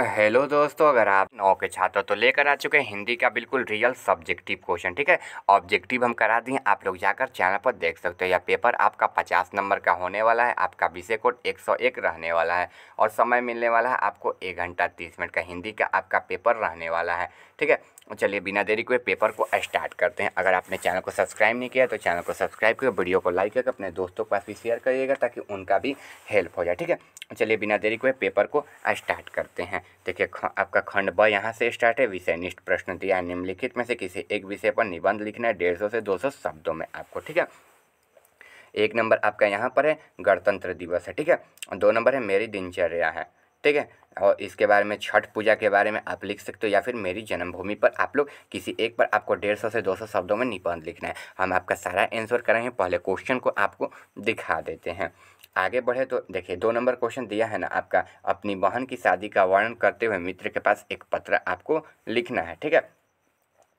hello दोस्तों अगर आप नौ के छात्र तो लेकर आ चुके हैं हिंदी का बिल्कुल रियल सब्जेक्टिव क्वेश्चन ठीक है ऑब्जेक्टिव हम करा दिए आप लोग जाकर चैनल पर देख सकते हो यह पेपर आपका पचास नंबर का होने वाला है आपका विषय कोड एक सौ एक रहने वाला है और समय मिलने वाला है आपको एक घंटा तीस मिनट का हिंदी का आपका पेपर रहने वाला है ठीक है चलिए बिना देरी के पेपर को स्टार्ट करते हैं अगर आपने चैनल को सब्सक्राइब नहीं किया तो चैनल को सब्सक्राइब करिए वीडियो को लाइक करके अपने दोस्तों के पास भी शेयर करिएगा ताकि उनका भी हेल्प हो जाए ठीक है चलिए बिना देरी के पेपर को स्टार्ट करते हैं देखिए आपका खंड ब यहाँ से स्टार्ट है विषय निष्ठ प्रश्न दिया निम्नलिखित में से किसी एक विषय पर निबंध लिखना है डेढ़ सौ से दो सौ शब्दों में आपको ठीक है एक नंबर आपका यहाँ पर है गणतंत्र दिवस है ठीक है दो नंबर है मेरी दिनचर्या है ठीक है और इसके बारे में छठ पूजा के बारे में आप लिख सकते हो या फिर मेरी जन्मभूमि पर आप लोग किसी एक पर आपको डेढ़ सौ से दो सौ शब्दों में निबंध लिखना है हम आपका सारा आंसर करेंगे पहले क्वेश्चन को आपको दिखा देते हैं आगे बढ़े तो देखिए दो नंबर क्वेश्चन दिया है ना आपका अपनी बहन की शादी का वर्णन करते हुए मित्र के पास एक पत्र आपको लिखना है ठीक है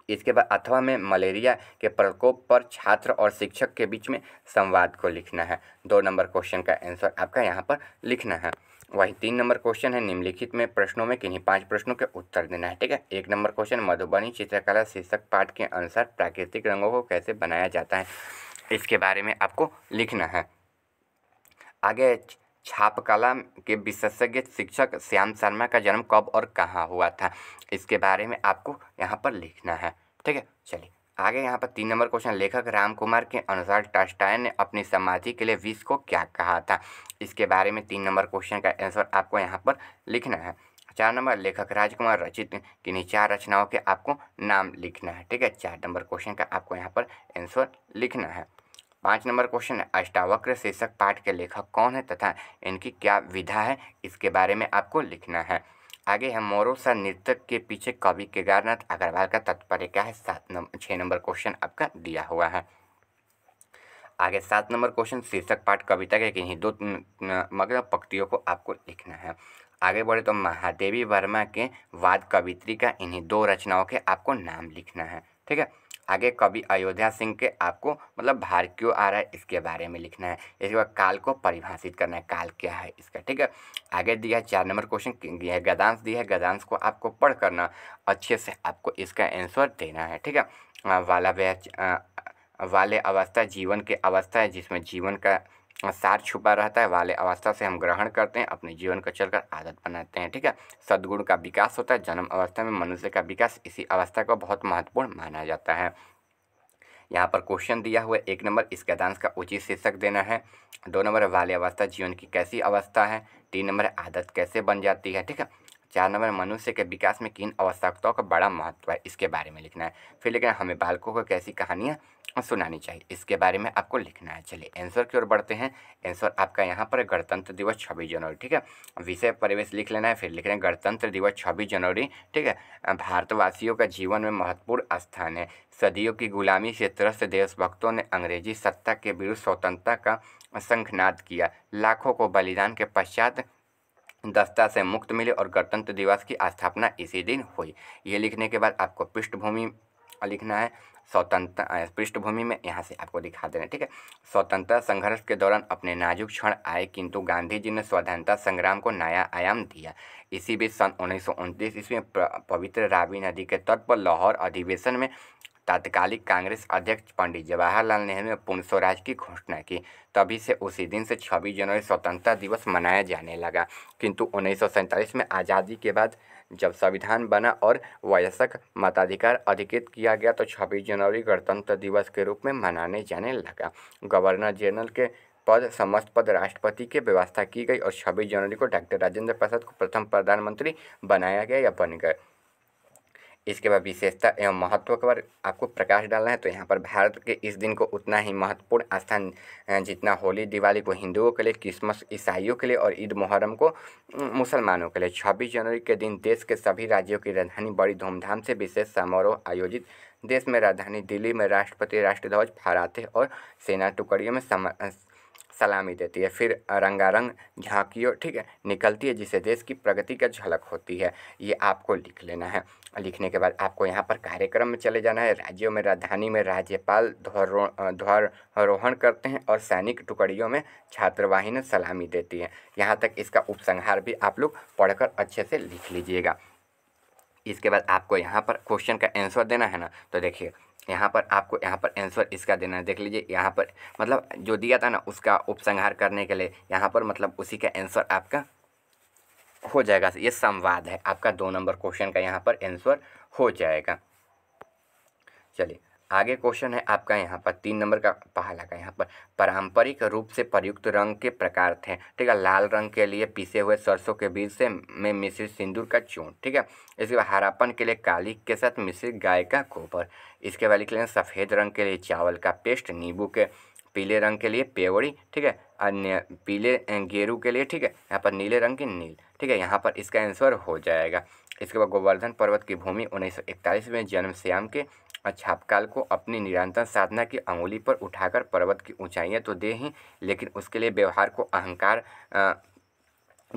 इसके बाद अथवा में मलेरिया के प्रकोप पर छात्र और शिक्षक के बीच में संवाद को लिखना है दो नंबर क्वेश्चन का आंसर आपका यहाँ पर लिखना है वही तीन नंबर क्वेश्चन है निम्नलिखित में प्रश्नों में किन्हीं पांच प्रश्नों के उत्तर देना है ठीक है एक नंबर क्वेश्चन मधुबनी चित्रकला शीर्षक पाठ के अनुसार प्राकृतिक रंगों को कैसे बनाया जाता है इसके बारे में आपको लिखना है आगे छापकला के विशेषज्ञ शिक्षक श्याम शर्मा का जन्म कब और कहाँ हुआ था इसके बारे में आपको यहाँ पर लिखना है ठीक है चलिए आगे यहाँ पर तीन नंबर क्वेश्चन लेखक राम कुमार के अनुसार टस्टाइन ने अपनी समाधि के लिए विष को क्या कहा था इसके बारे में तीन नंबर क्वेश्चन का आंसर आपको यहाँ पर लिखना है चार नंबर लेखक राजकुमार रचित किन्हीं चार रचनाओं के आपको नाम लिखना है ठीक है चार नंबर क्वेश्चन का आपको यहाँ पर आंसर लिखना है पाँच नंबर क्वेश्चन है अष्टावक्र शीर्षक पाठ के लेखक कौन है तथा इनकी क्या विधा है इसके बारे में आपको लिखना है आगे है मोरोसा नृतक के पीछे कवि केदारनाथ अग्रवाल का तात्पर्य क्या है सात नंबर छः नंबर क्वेश्चन आपका दिया हुआ है आगे सात नंबर क्वेश्चन शीर्षक पाठ कविता के किन्हीं दो मगर पक्तियों को आपको लिखना है आगे बढ़े तो महादेवी वर्मा के वाद कवित्री का इन्हीं दो रचनाओं के आपको नाम लिखना है ठीक है आगे कवि अयोध्या सिंह के आपको मतलब भार क्यों आ रहा है इसके बारे में लिखना है इसके बाद काल को परिभाषित करना है काल क्या है इसका ठीक है आगे दिया है चार नंबर क्वेश्चन दिया है गदांश दिया है गदांश को आपको पढ़ करना अच्छे से आपको इसका आंसर देना है ठीक है वाला वाले अवस्था जीवन के अवस्था है जिसमें जीवन का सार छुपा रहता है वाले अवस्था से हम ग्रहण करते हैं अपने जीवन को चलकर आदत बनाते हैं ठीक है सद्गुण का विकास होता है जन्म अवस्था में मनुष्य का विकास इसी अवस्था को बहुत महत्वपूर्ण माना जाता है यहाँ पर क्वेश्चन दिया हुआ है एक नंबर इसके डांस का उचित शीर्षक देना है दो नंबर वाले अवस्था जीवन की कैसी अवस्था है तीन नंबर आदत कैसे बन जाती है ठीक है चार नंबर मनुष्य के विकास में किन आवश्यकताओं का बड़ा महत्व है इसके बारे में लिखना है फिर लिखना है हमें बालकों को कैसी कहानियाँ सुनानी चाहिए इसके बारे में आपको लिखना है चलिए आंसर की ओर बढ़ते हैं आंसर आपका यहाँ पर गणतंत्र दिवस छब्बीस जनवरी ठीक है विषय परिवेश लिख लेना है फिर लिख रहे हैं गणतंत्र दिवस छब्बीस जनवरी ठीक है भारतवासियों का जीवन में महत्वपूर्ण स्थान है सदियों की गुलामी से त्रस्त देशभक्तों ने अंग्रेजी सत्ता के विरुद्ध स्वतंत्रता का संखनाद किया लाखों को बलिदान के पश्चात दस्ता से मुक्त मिले और गणतंत्र दिवस की स्थापना इसी दिन हुई ये लिखने के बाद आपको पृष्ठभूमि लिखना है स्वतंत्र पृष्ठभूमि में यहाँ से आपको दिखा देना ठीक है स्वतंत्रता संघर्ष के दौरान अपने नाजुक क्षण आए किंतु गांधी जी ने स्वतंत्रता संग्राम को नया आयाम दिया इसी बीच सन उन्नीस सौ ईस्वी में पवित्र रावी नदी के तट पर लाहौर अधिवेशन में तात्कालिक कांग्रेस अध्यक्ष पंडित जवाहरलाल नेहरू ने पूर्ण स्वराज की घोषणा की तभी से उसी दिन से 26 जनवरी स्वतंत्रता दिवस मनाया जाने लगा किंतु उन्नीस में आज़ादी के बाद जब संविधान बना और वयस्क मताधिकार अधिकृत किया गया तो 26 जनवरी गणतंत्र दिवस के रूप में मनाने जाने लगा गवर्नर जनरल के पद समस्त पद राष्ट्रपति के व्यवस्था की गई और छब्बीस जनवरी को डॉक्टर राजेंद्र प्रसाद को प्रथम प्रधानमंत्री बनाया गया या बन गए इसके बाद विशेषता एवं महत्व के पर आपको प्रकाश डालना है तो यहाँ पर भारत के इस दिन को उतना ही महत्वपूर्ण स्थान जितना होली दिवाली को हिंदुओं के लिए क्रिसमस ईसाइयों के लिए और ईद मुहर्रम को मुसलमानों के लिए छब्बीस जनवरी के दिन देश के सभी राज्यों की राजधानी बड़ी धूमधाम से विशेष समारोह आयोजित देश में राजधानी दिल्ली में राष्ट्रपति राष्ट्रध्वज फहराते और सेना टुकड़ियों में सम सलामी देती है फिर रंगारंग झांकियों ठीक है निकलती है जिससे देश की प्रगति का झलक होती है ये आपको लिख लेना है लिखने के बाद आपको यहाँ पर कार्यक्रम में चले जाना है राज्यों में राजधानी में राज्यपाल ध्वरो ध्वरोहण करते हैं और सैनिक टुकड़ियों में छात्रवाहिनी सलामी देती है यहाँ तक इसका उपसंहार भी आप लोग पढ़कर अच्छे से लिख लीजिएगा इसके बाद आपको यहाँ पर क्वेश्चन का आंसर देना है ना तो देखिए यहाँ पर आपको यहाँ पर आंसर इसका देना है देख लीजिए यहाँ पर मतलब जो दिया था ना उसका उपसंहार करने के लिए यहाँ पर मतलब उसी का आंसर आपका हो जाएगा ये संवाद है आपका दो नंबर क्वेश्चन का यहाँ पर आंसर हो जाएगा चलिए आगे क्वेश्चन है आपका यहाँ पर तीन नंबर का पहला का यहाँ पर पारंपरिक रूप से प्रयुक्त रंग के प्रकार थे ठीक है लाल रंग के लिए पीसे हुए सरसों के बीज से में मिश्रित सिंदूर का चून ठीक है इसके बाद हरापन के लिए काली के साथ मिश्रित गाय का गोबर इसके बाद लिख लें सफ़ेद रंग के लिए चावल का पेस्ट नींबू के पीले रंग के लिए पेवड़ी ठीक है अन्य पीले गेरू के लिए ठीक है यहाँ पर नीले रंग की नील ठीक है यहाँ पर इसका आंसर हो जाएगा इसके बाद गोवर्धन पर्वत की भूमि उन्नीस में जन्म श्याम के अछापकाल को अपनी निरंतर साधना की अंगुली पर उठाकर पर्वत की ऊंचाइयां तो दे ही लेकिन उसके लिए व्यवहार को अहंकार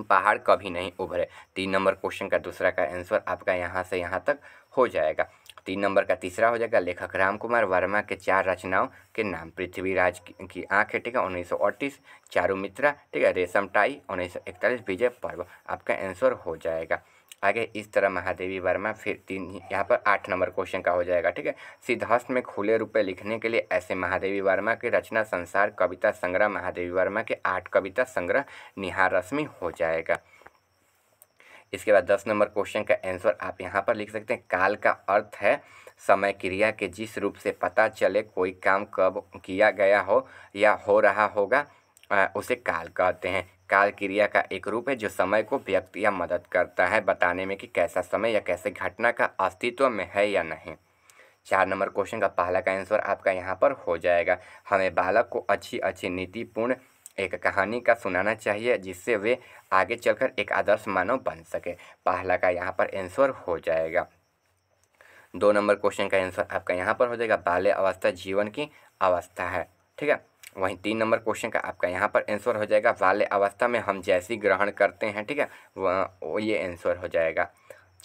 पहाड़ कभी नहीं उभरे तीन नंबर क्वेश्चन का दूसरा का आंसर आपका यहाँ से यहाँ तक हो जाएगा तीन नंबर का तीसरा हो जाएगा लेखक राम कुमार वर्मा के चार रचनाओं के नाम पृथ्वीराज की आँख है ठीक है उन्नीस सौ अड़तीस चारू मित्रा ठीक है रेशम टाई उन्नीस सौ इकतालीस विजय पर्व आपका आंसर हो जाएगा आगे इस तरह महादेवी वर्मा फिर तीन यहाँ पर आठ नंबर क्वेश्चन का हो जाएगा ठीक है सिद्धहस्त में खुले रूप में लिखने के लिए ऐसे महादेवी वर्मा की रचना संसार कविता संग्रह महादेवी वर्मा के आठ कविता संग्रह निहार रश्मि हो जाएगा इसके बाद दस नंबर क्वेश्चन का आंसर आप यहाँ पर लिख सकते हैं काल का अर्थ है समय क्रिया के जिस रूप से पता चले कोई काम कब किया गया हो या हो रहा होगा उसे काल कहते हैं काल क्रिया का एक रूप है जो समय को व्यक्त या मदद करता है बताने में कि कैसा समय या कैसे घटना का अस्तित्व में है या नहीं चार नंबर क्वेश्चन का पहला का आंसर आपका यहाँ पर हो जाएगा हमें बालक को अच्छी अच्छी नीतिपूर्ण एक कहानी का सुनाना चाहिए जिससे वे आगे चलकर एक आदर्श मानव बन सके पहला का यहाँ पर आंसर हो जाएगा दो नंबर क्वेश्चन का आंसर आपका यहाँ पर हो जाएगा बाल्य अवस्था जीवन की अवस्था है ठीक है वहीं तीन नंबर क्वेश्चन का आपका यहाँ पर आंसर हो जाएगा बाल्य अवस्था में हम जैसी ग्रहण करते हैं ठीक है वो ये आंसर हो जाएगा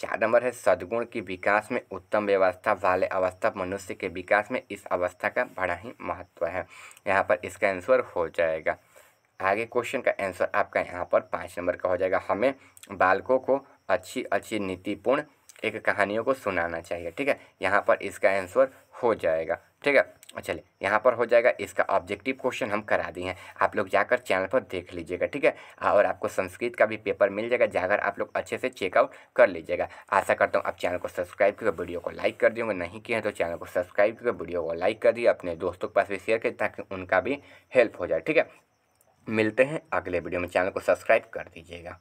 चार नंबर है सद्गुण की विकास में उत्तम व्यवस्था बाल्य अवस्था मनुष्य के विकास में इस अवस्था का बड़ा ही महत्व है यहाँ पर इसका आंसर हो जाएगा आगे क्वेश्चन का आंसर आपका यहाँ पर पाँच नंबर का हो जाएगा हमें बालकों को अच्छी अच्छी नीतिपूर्ण एक कहानियों को सुनाना चाहिए ठीक है यहाँ पर इसका आंसर हो जाएगा ठीक है चले यहाँ पर हो जाएगा इसका ऑब्जेक्टिव क्वेश्चन हम करा दिए हैं आप लोग जाकर चैनल पर देख लीजिएगा ठीक है और आपको संस्कृत का भी पेपर मिल जाएगा जाकर आप लोग अच्छे से चेकआउट कर लीजिएगा आशा करता हूँ आप चैनल को सब्सक्राइब करके वीडियो को लाइक कर दिए नहीं किए हैं तो चैनल को सब्सक्राइब करके वीडियो को लाइक कर दिए अपने दोस्तों के पास भी शेयर करिए ताकि उनका भी हेल्प हो जाए ठीक है मिलते हैं अगले वीडियो में चैनल को सब्सक्राइब कर दीजिएगा